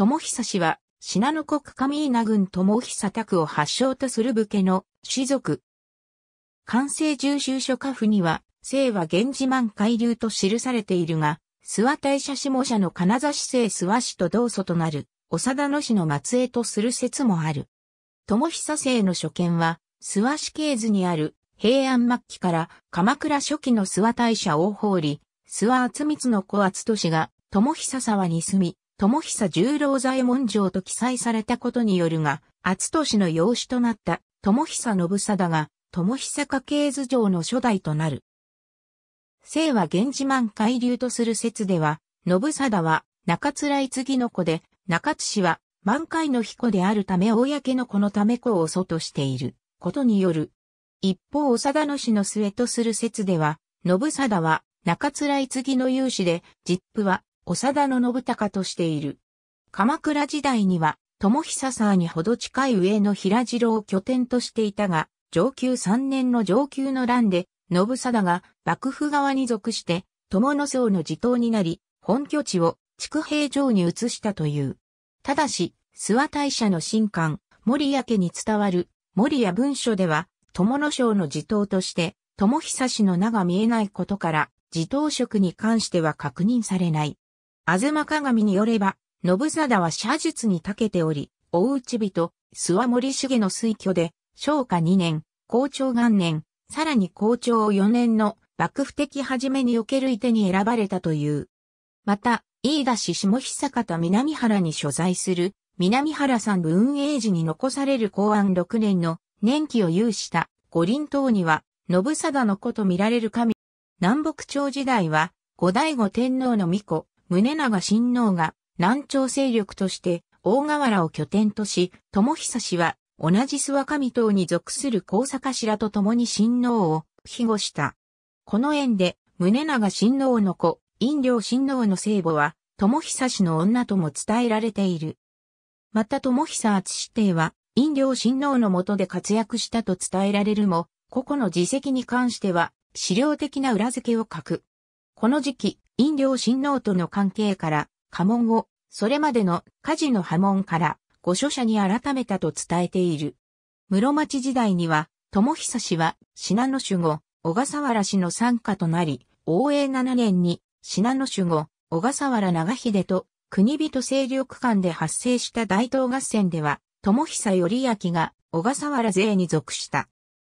友久氏は、信濃国上稲郡友久宅を発祥とする武家の士族。関西重修書家府には、姓は源氏満海流と記されているが、諏訪大社下社の金指姓諏訪氏と同祖となる、長田野氏の末裔とする説もある。友久姓の所見は、諏訪市系図にある平安末期から鎌倉初期の諏訪大社大法理、諏訪厚光の小厚都市が友久沢に住み、友久十郎左衛門城と記載されたことによるが、厚市の養子となった友久信貞が、友久家系図城の初代となる。姓は源氏満海流とする説では、信貞は中津来次の子で、中津氏は満開の彦であるため公の子のため子を祖としていることによる。一方、長田の氏の末とする説では、信貞は中津来次の勇士で、実父は長田の信孝としている。鎌倉時代には、友久沢にほど近い上の平次郎を拠点としていたが、上級3年の上級の乱で、信貞が幕府側に属して、友の僧の地頭になり、本拠地を筑平城に移したという。ただし、諏訪大社の神官、森谷家に伝わる森谷文書では、友野省の地頭として、友久氏の名が見えないことから、地頭職に関しては確認されない。東鏡によれば、信貞は写術に長けており、大内人、諏訪森重の推挙で、昭和2年、校長元年、さらに校長4年の幕府的始めにおける伊手に選ばれたという。また、飯田市下久方南原に所在する、南原山部運営時に残される公安6年の年期を有した五輪塔には、信貞の子と見られる神。南北朝時代は、後醍醐天皇の御子、宗長親王が南朝勢力として大河原を拠点とし、友久氏は同じ諏訪上等に属する高坂頭と共に親王を庇護した。この縁で、宗長親王の子、陰領親王の聖母は、友久氏の女とも伝えられている。また友久厚子帝は、陰領親王の下で活躍したと伝えられるも、個々の自責に関しては、資料的な裏付けを書く。この時期、飲料親王との関係から、家紋を、それまでの家事の波紋から、御所者に改めたと伝えている。室町時代には、友久氏は、信濃守護、小笠原氏の参加となり、応永7年に、信濃守護、小笠原長秀と、国人勢力間で発生した大東合戦では、友久頼明が、小笠原勢に属した。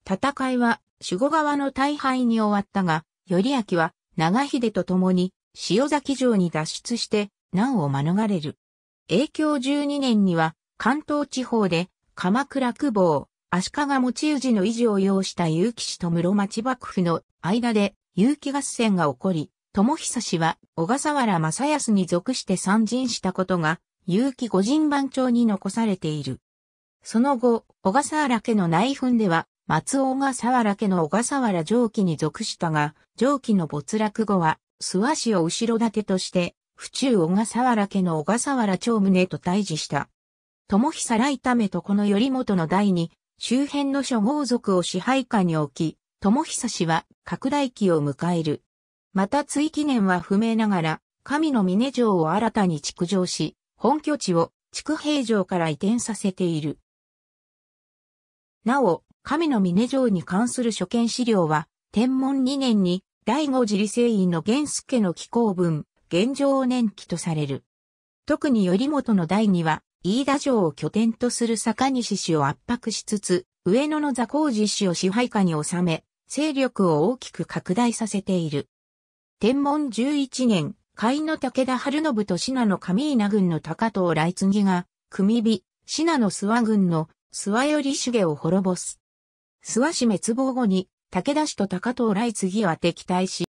戦いは、守護側の大敗に終わったが、頼明は、長秀と共に塩崎城に脱出して難を免れる。影響12年には関東地方で鎌倉久保、足利持氏の維持を要した結城氏と室町幕府の間で結城合戦が起こり、友久氏は小笠原正康に属して参陣したことが結城五人番長に残されている。その後、小笠原家の内紛では松尾が笠原家の小笠原上記に属したが、上記の没落後は、諏訪氏を後ろ盾として、府中小笠原家の小笠原長宗と対峙した。友久来為とこの頼元の代に、周辺の諸豪族を支配下に置き、友久氏は拡大期を迎える。また追記念は不明ながら、神の峰城を新たに築城し、本拠地を築平城から移転させている。なお、神の峰城に関する所見資料は、天文2年に、第五次理政院の玄助の寄行文、現状年記とされる。特に頼元の第二は、飯田城を拠点とする坂西氏を圧迫しつつ、上野の座高寺氏を支配下に収め、勢力を大きく拡大させている。天文11年、海の武田春信と信濃上稲軍の高藤来継が、組火、信濃諏訪軍の諏訪頼重を滅ぼす。諏訪市滅亡後に、武田氏と高藤来次は敵対し、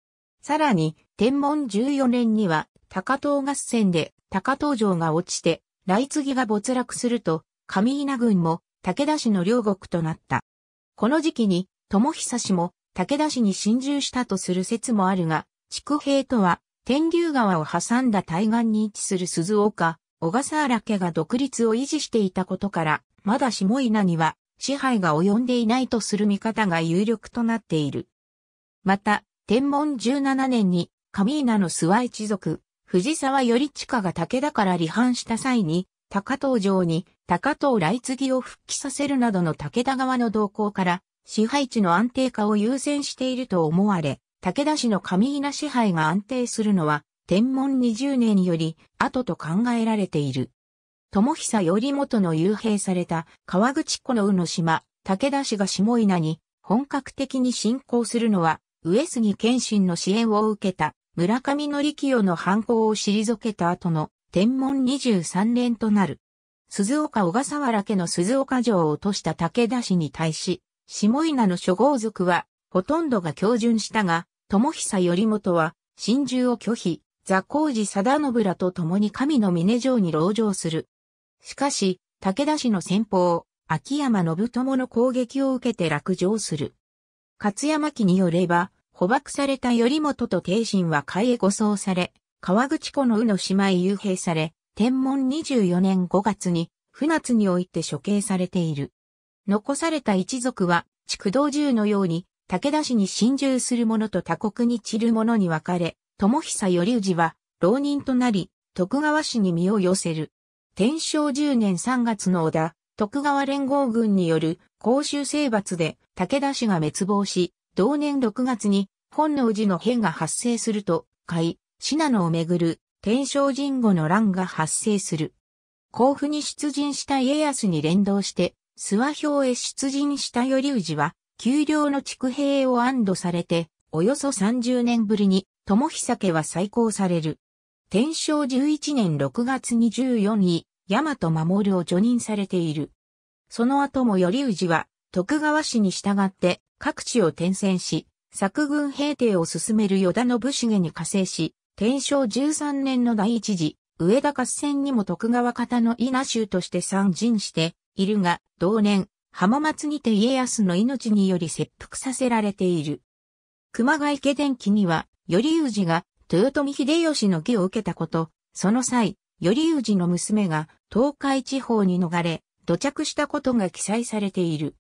さらに、天文14年には、高藤合戦で、高藤城が落ちて、来次が没落すると、上稲軍も、武田氏の領国となった。この時期に、友久氏も、武田氏に侵入したとする説もあるが、筑兵とは、天竜川を挟んだ対岸に位置する鈴岡、小笠原家が独立を維持していたことから、まだ下稲には支配が及んでいないとする見方が有力となっている。また、天文17年に、神稲の諏訪一族、藤沢頼親が武田から離反した際に、高東城に高東来継を復帰させるなどの武田側の動向から、支配地の安定化を優先していると思われ、武田氏の上稲支配が安定するのは、天文20年より後と考えられている。友久頼元の幽閉された川口湖の宇の島、武田氏が下稲に本格的に進行するのは、上杉謙信の支援を受けた村上則清の犯行を退けた後の天文23連となる。鈴岡小笠原家の鈴岡城を落とした武田氏に対し、下稲の諸豪族はほとんどが標準したが、友久頼元は真珠を拒否、座高寺貞信らと共に神の峰城に籠城する。しかし、武田氏の先方、秋山信友の攻撃を受けて落城する。勝山記によれば、捕獲された頼元と帝神は海へ護送され、川口湖の宇の島へ遊兵され、天文24年5月に、船津において処刑されている。残された一族は、畜道銃のように、武田氏に侵入する者と他国に散る者に分かれ、友久頼氏は、浪人となり、徳川氏に身を寄せる。天正10年3月の織田、徳川連合軍による公衆征伐で武田氏が滅亡し、同年6月に本能寺の変が発生すると、海、信濃をめぐる天正神後の乱が発生する。甲府に出陣した家康に連動して、諏訪表へ出陣した頼氏は、丘陵の築兵を安堵されて、およそ30年ぶりに、友久家は再興される。天正11年6月24に、大和守を除任されている。その後も頼氏は、徳川氏に従って各地を転戦し、作軍平定を進める与田信重に加勢し、天正13年の第一次、上田合戦にも徳川方の稲州として参陣しているが、同年、浜松にて家康の命により切腹させられている。熊谷家伝記には、頼氏が豊臣秀吉の義を受けたこと、その際、頼氏の娘が東海地方に逃れ、土着したことが記載されている。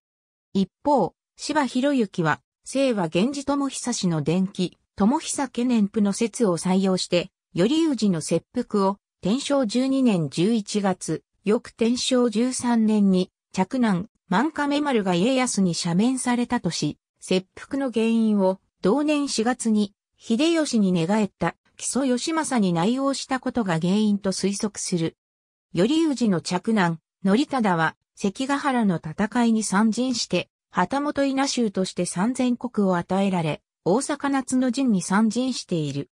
一方、柴博之は、清和源氏友久氏の伝記、友久家年譜の説を採用して、頼氏の切腹を、天正12年11月、翌天正13年に、着難、万亀丸が家康に赦免されたとし、切腹の原因を、同年4月に、秀吉に寝返った木曽義政に内応したことが原因と推測する。頼氏の嫡男、則忠は関ヶ原の戦いに参陣して、旗本稲州として三千国を与えられ、大阪夏の陣に参陣している。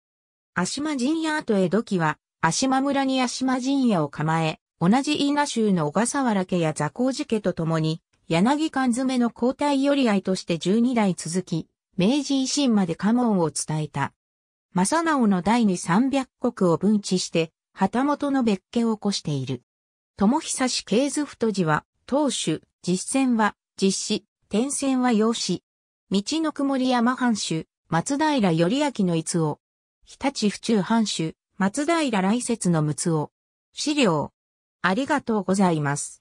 足間陣屋と江戸期は、足間村に足間陣屋を構え、同じ稲州の小笠原家や座高寺家と共に、柳缶詰の交代寄り合いとして12代続き、明治維新まで家紋を伝えた。正直の第二三百国を分治して、旗本の別家を起こしている。友久氏経図太字は、当主、実践は、実施、転戦は養子。道の曇り山藩主、松平頼明の逸を。日立府中藩主、松平来節の睦を。資料。ありがとうございます。